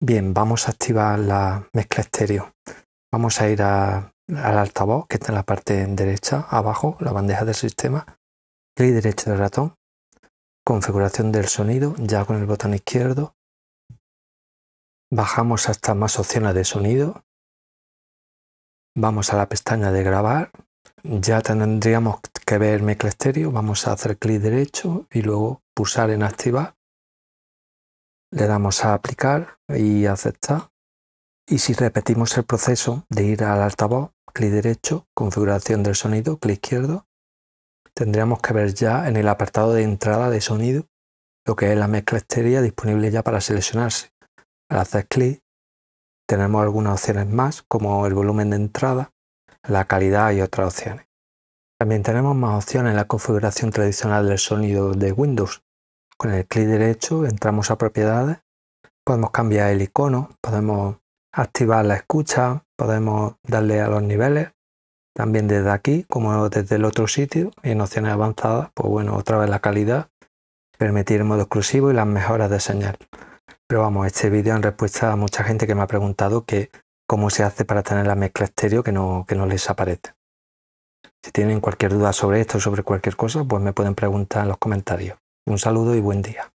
Bien, vamos a activar la mezcla estéreo. Vamos a ir al altavoz que está en la parte derecha, abajo, la bandeja del sistema. Clic derecho del ratón. Configuración del sonido, ya con el botón izquierdo. Bajamos hasta más opciones de sonido. Vamos a la pestaña de grabar. Ya tendríamos que ver mezcla estéreo. Vamos a hacer clic derecho y luego pulsar en activar le damos a aplicar y aceptar. Y si repetimos el proceso de ir al altavoz, clic derecho, configuración del sonido, clic izquierdo, tendríamos que ver ya en el apartado de entrada de sonido lo que es la mezcla estéreo disponible ya para seleccionarse. Al hacer clic tenemos algunas opciones más como el volumen de entrada, la calidad y otras opciones. También tenemos más opciones en la configuración tradicional del sonido de Windows, con el clic derecho entramos a propiedades, podemos cambiar el icono, podemos activar la escucha, podemos darle a los niveles, también desde aquí como desde el otro sitio y en opciones avanzadas, pues bueno, otra vez la calidad, permitir el modo exclusivo y las mejoras de señal. Pero vamos, este vídeo en respuesta a mucha gente que me ha preguntado que cómo se hace para tener la mezcla estéreo que no, que no les aparece. Si tienen cualquier duda sobre esto o sobre cualquier cosa, pues me pueden preguntar en los comentarios. Un saludo y buen día.